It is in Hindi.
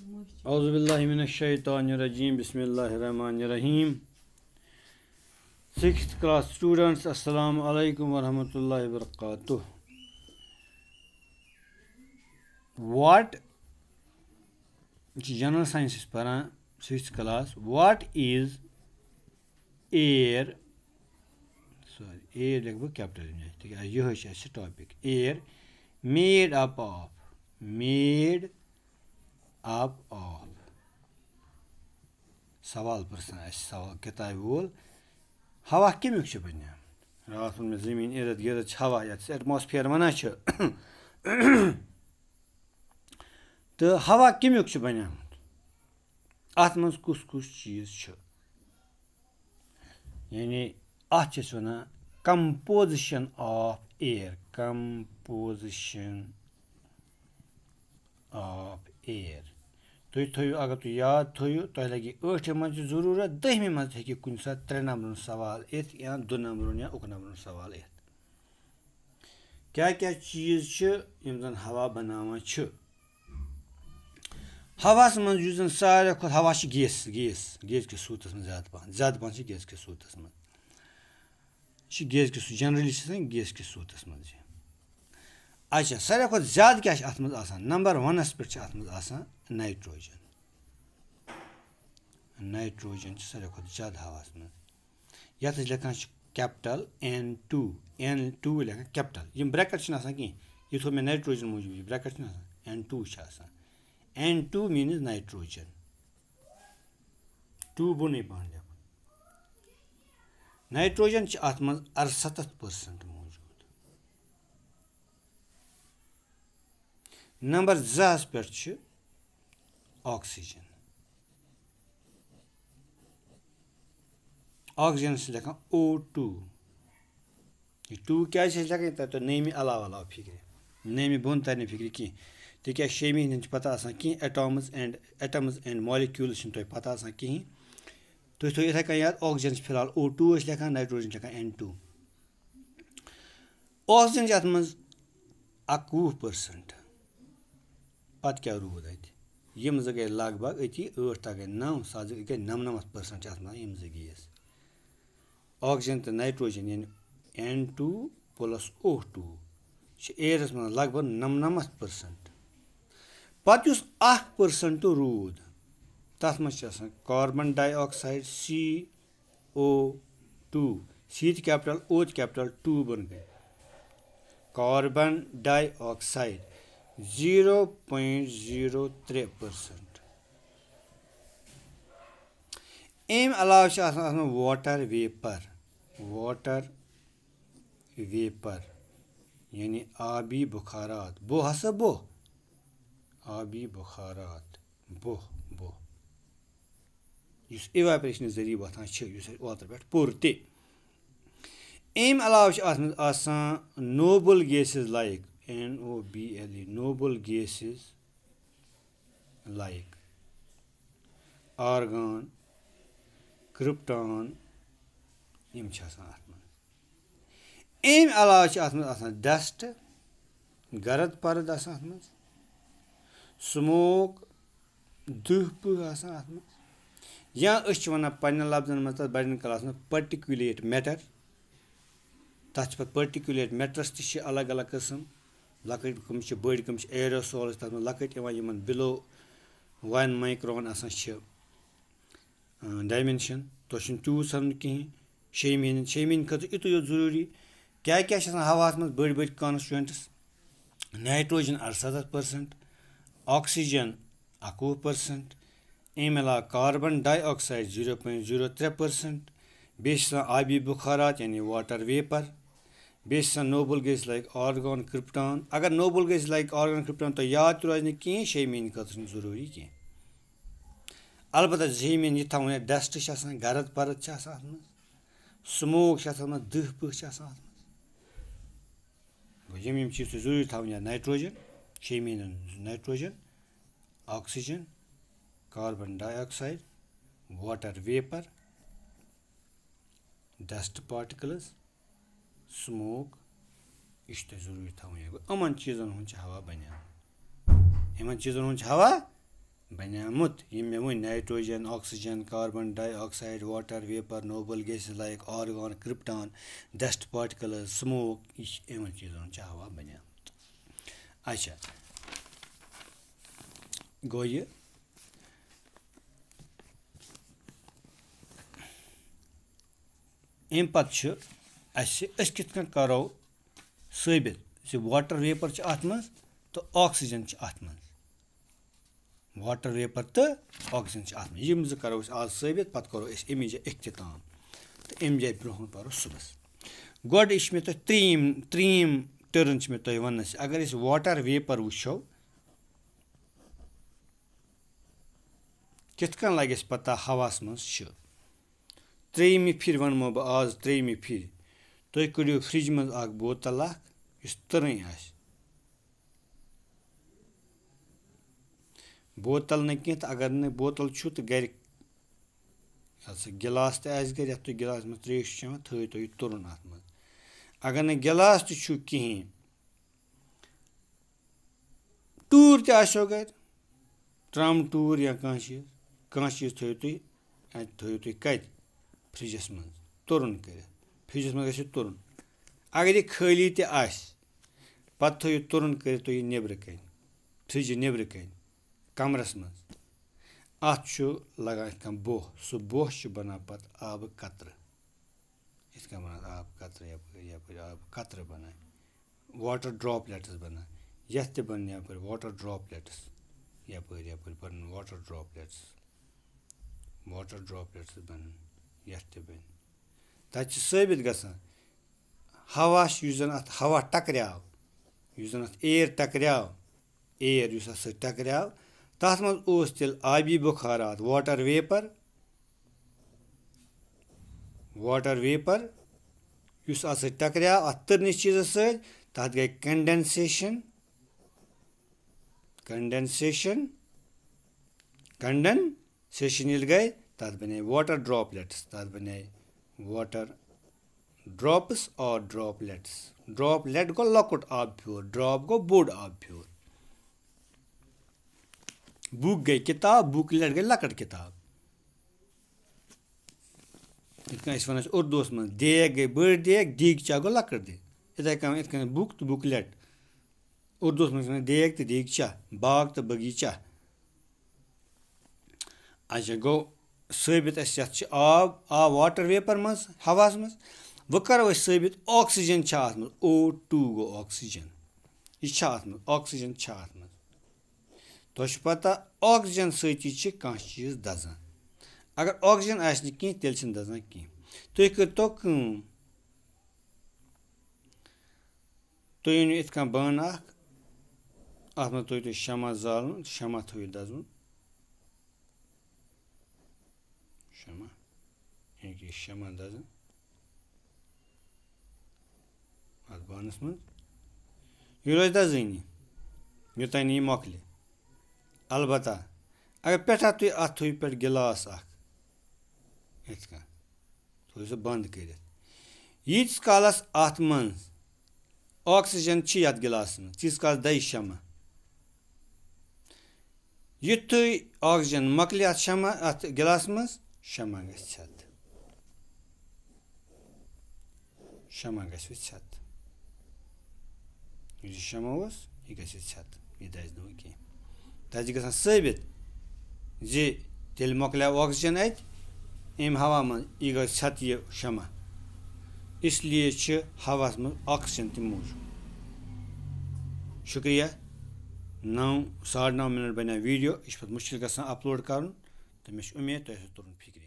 अज़बिल्लिमिनशैतरजीम बसमीम सिक्स क्लास स्टूडेंट्स अस्सलाम वालेकुम वरहमतुल्लाहि वबरकातु वाट जनरल साइंस पढ़ान six class what is air sorry air लिख बह कैपिटल तक यह topic air made up of made ab ob. Savol pirsana, ash savol kitai vul. Havak kim yükçü bu ne? Rahatın zemin erit gerich hava yatsı. Atmosfer mana şu. तो हवा कमिक छ बनियामत अत मज कुस कुस चीज छ यानी अत छ वनान कम्पोजिशन ऑफ एयर ایر تُہۍ تھٲیِو اگر تُہۍ یاد تھٲیِو تۄہہِ لَگہِ ٲٹھِ منٛز چھِ ضٔروٗرت دٔہمہِ منٛز ہیٚکہِ کُنہِ ساتہٕ ترٛےٚ نمبرُن سوال یِتھ یا دُ نمبرُن یا اُکہٕ نمبرُن سوال یِتھ کیٛاہ کیٛاہ چیٖز چھِ یِم زَن ہوا بَناوان چھِ ہواہَس منٛز یُس زَن ساروی کھۄتہٕ ہوا چھِ گیس گیس گیس کِس صوٗرتَس منٛز زیادٕ پَہَن زیادٕ پَہَن چھِ گیس کِس صوٗرتَس منٛز یہِ چھِ گیس کِس جَنرٔلی چھِ آسان گیس کِس صوٗرتَس منٛز یہِ अच्छा सारे खुद ज्यादा क्या अत नंबर वनस पे अत नाइट्रोजन नाइट्रोजन सारे खुद ज्यादा हवास मज ये लिखान capital N two N two लिखान कैपिटल यम ब्रैकेट कह यह थो मे नाइट्रोजन मूजूब यह bracket N two N two means nitrogen two बोन पह लिख नाइट्रोजन अत मज अरसत पर्सेंट نمبر زہس پٮ۪ٹھ چھُ آکسیٖجن آکسیٖجنس چھِ لیکھان او ٹوٗ یہِ ٹوٗ کیٛازِ چھِ أسۍ لیکھان تَتہِ تۄہہِ نٔیمہِ علاوٕ علاوٕ فِکرِ نٔیمہِ بۄن تَرِ نہٕ فِکرِ کینٛہہ تِکیٛازِ شیٚمہِ ہِنٛدٮ۪ن چھِ پَتہ آسان کینٛہہ atoms and atoms and molecules چھِنہٕ تۄہہِ پَتہ آسان کِہیٖنۍ تُہۍ تھٲیِو یِتھَے کٔنۍ یاد آکسیٖجَن چھِ فِلحال او ٹوٗ ٲسۍ لیکھان نایٹرٛوجَن چھِ لیکھان اٮ۪ن ٹوٗ آکسیٖجَن چھِ اَتھ منٛز اَکوُہ پٔرسَنٛٹ پتہٕ کیٛاہ روٗد اَتہِ یِم زٕ گٔے لگ بگ أتی ٲٹھ تاہ گٔے نَو ساس زٕ گٔے نَمنَمَتھ پٔرسَنٛٹ چھِ اَتھ منٛز یِم زٕ گیس آکسیٖجَن تہٕ نایٹرٛوجَن یعنی N two plus O two چھِ ایرَس منٛز لگ بگ نَمنَمَتھ پٔرسَنٛٹ پَتہٕ یُس اَکھ پٔرسَنٛٹ روٗد تَتھ منٛز چھِ آسان کاربن ڈاے آکسایڈ سی او ٹوٗ سی تہِ کیپٹَل او تہِ کیپٹَل ٹوٗ بٔرٕن کاربن ڈاے آکسایڈ 0.053% m علاوہ શાસ્ત્રમાં વોટર વેપર વોટર વેપર એટલે આબી બખરાત બો હસબો આબી બખરાત બો બો યુઝ ઇવેપરેશન જરી બતા છે યુઝ વોટર પર બુરતે m علاوہ શાસ્ત્રમાં noble gases like NOBLE, noble gases like argon, krypton, yim छ आसान आत्मा एम अलावा छ आत्मा आसान डस्ट गरद परद आसान आत्मा स्मोक दुह पुह आसान आत्मा या अस छ वना पन्न लफ्जन मत बडन क्लास में पर्टिकुलेट मैटर तछ पर पर्टिकुलेट मैटरस अलग अलग किस्म لۄکٕٹۍ کٕم چھِ بٔڑۍ کٕم چھِ ایروسولٕز تَتھ منٛز لۄکٕٹۍ یِوان یِمَن بِلو وَن مایکرٛان آسان چھِ ڈایمٮ۪نشَن تۄہہِ چھُنہٕ تیوٗت سَمُن کِہیٖنۍ شیٚمہِ ہِنٛدۍ شیٚمہِ ہِنٛدۍ خٲطرٕ یُتُے یوت ضٔروٗری کیٛاہ کیٛاہ چھِ آسان ہَواہَس منٛز بٔڑۍ بٔڑۍ کانسٹِچُوٮ۪نٛٹٕس نایٹرٛوجَن اَرسَتَتھ پٔرسَنٛٹ آکسیٖجَن اَکوُہ پٔرسَنٛٹ اَمہِ علاوٕ carbon dioxide zero point zero ترٛےٚ پٔرسَنٛٹ بیٚیہِ چھِ آسان آبی بُخارات یعنی واٹَر ویپَر بیٚیہِ چھِ آسان noble gas like argon krypton اگر noble gas like argon krypton تۄہہِ یاد تہِ روزِ نہٕ کِہیٖنۍ شیٚیہِ خٲطرٕ چھُنہٕ ضٔروٗری کینٛہہ البتہ زٔمیٖن یہِ تھاوُن یا ڈٮ۪سٹ چھِ آسان گرٕد پَرٕد چھِ آسان اَتھ منٛز سٕموک چھِ آسان اَتھ منٛز دٕہ پٔژھ چھِ آسان اَتھ منٛز گوٚو یِم یِم چیٖز چھِ ضٔروٗری تھاوٕنۍ یا نایٹرٛوجَن شیٚیہِ میٖنَن nitrogen oxygen carbon dioxide water vapour dust particles smoke یہِ چھُ تۄہہِ ضروٗری تھاوُن یَکجاہ یِمَن چیٖزَن ہُنٛد چھُ ہوا بَنیٛامُت یِمَن چیٖزَن ہُنٛد چھُ ہوا بَنیٛامُت یِم مےٚ ؤنۍ nitrogen oxygen carbon dioxide water vapour noble gases like argon krypton dust particles smoke یہِ چھِ یِمَن چیٖزَن ہُنٛد چھُ ہوا بَنیٛامُت اچھا گوٚو یہِ اَمہِ پَتہٕ چھُ अस अस कित करो सबत वाटर वेपर अत तो ऑक्सीजन अत वाटर वेपर तो ऑक्सीजन अत यम जो करो आज सबत पत् करो अमे जाए अख्ताम तो अमे जाए ब्रोह पो सुबह गोड यह मे तुम त्रीम त्रीम टर्न मे तुम वन अगर वाटर वेपर वो कित लगे पता हवास मज त्रेमि फिर वनमो बह आज त्रेमि फिर तुम कड़ी फ्रिज मं बोतल इस तरन आ बोतल न कह अगर न बोतल चु तो गर गिलास तर तुम गिलास मे त्रेश तो यह तुरन अत मे अगर न गिलास तु कह टूर तसो ग ट्राम टूर या कह चीज कह चीज थो तुम कत फ्रिजस मं कर فرجَس منٛز گژھِ یہِ تُرُن اگر یہِ خٲلی تہِ آسہِ پَتہٕ تھٲیِو تُرُن کٔرِتھ تُہۍ یہِ نیٚبرٕ کَنۍ فرٛجہِ نیٚبرٕ کَنۍ کَمرَس منٛز اَتھ چھُ لَگان یِتھ کٔنۍ بوٚہ سُہ بوٚہ چھُ بَنان پَتہٕ آبہٕ قطرٕ یِتھ کٔنۍ بَنان آبہٕ قطرٕ یَپٲرۍ یَپٲرۍ آبہٕ قطرٕ بَنان واٹَر ڈرٛاپلیٹٕس بَنان یَتھ تہِ بَنان یَپٲرۍ واٹَر ڈرٛاپلیٹٕس یَپٲرۍ یَپٲرۍ بَنان واٹَر ڈرٛاپلیٹٕس واٹَر ڈرٛاپلیٹٕس بَنان یَتھ تہِ بَنہِ تَتہِ چھُ ثٲبِت گژھان ہوا چھُ یُس زَن اَتھ ہوا ٹَکریٛاو یُس زَن اَتھ ایر ٹَکریٛاو ایر یُس اَتھ سُہ ٹَکریٛاو تَتھ منٛز اوس تیٚلہِ آبی بُخارات واٹَر ویپَر واٹَر ویپَر یُس اَتھ سۭتۍ ٹَکریٛاو اَتھ تٕرنِس چیٖزَس سۭتۍ تَتھ گٔے کَنڈٮ۪نسیشَن کَنڈٮ۪نسیشَن کَنڈَنسیشَن ییٚلہِ گٔے تَتھ بَنے واٹَر ڈرٛاپلٮ۪ٹٕس تَتھ بَنے water drops or droplets droplet को लॉकआउट आप प्योर ड्रॉप को बोर्ड आप प्योर बुक गई किताब बुकलेट गई लकट किताब इस वन उर्दू मज देग गई बड़ देग दीग चा गो लकट दे इतना कम इथ बुक तो बुकलेट उर्दू मज देग तो दीग चा बाग तो बगीचा अच्छा गो ثٲبِت اَسہِ یَتھ چھِ آب آب واٹَر ویپَر منٛز ہَواہَس منٛز وۄنۍ کَرو أسۍ ثٲبِت آکسیٖجَن چھِ اَتھ منٛز او ٹوٗ گوٚو آکسیٖجَن یہِ چھِ اَتھ منٛز آکسیٖجَن چھِ اَتھ منٛز تۄہہِ چھُ پَتہ آکسیٖجَن سۭتی چھِ کانٛہہ چیٖز دَزان اگر آکسیٖجَن آسہِ نہٕ کینٛہہ تیٚلہِ چھِنہٕ دَزان کینٛہہ تُہۍ کٔرۍتو کٲم تُہۍ أنِو یِتھ کٔنۍ بانہٕ اَکھ اَتھ منٛز تھٲیِو تُہۍ شمع زالُن شمع تھٲیِو دَزوُن Shema. Here Shema doesn't. Albanus mund. Yurajda zeyni. Yutayni mokli. Albata. Aga peta tuy athuy per gilas ak. Etka. Toysa band kaydet. Yitis kalas atman. Oksijen çi yat gilasını. Tis kal day şama. Yutay oksijen makli at şama at gilasımız. क्षमा गच्छत क्षमा गच्छत यह क्षमा उस यह गच्छत यह दज नो की तज ग सबत जि तेल मोकल ऑक्सीजन अत अम हवा मं यह गत ये क्षमा इसलिए हवास मं ऑक्सीजन त मौजूद शुक्रिया नौ साढ़ नौ मिनट बना वीडियो यह मुश्किल ग अपलोड कर तो मे उम्मीद तुम तुरंत फिक्र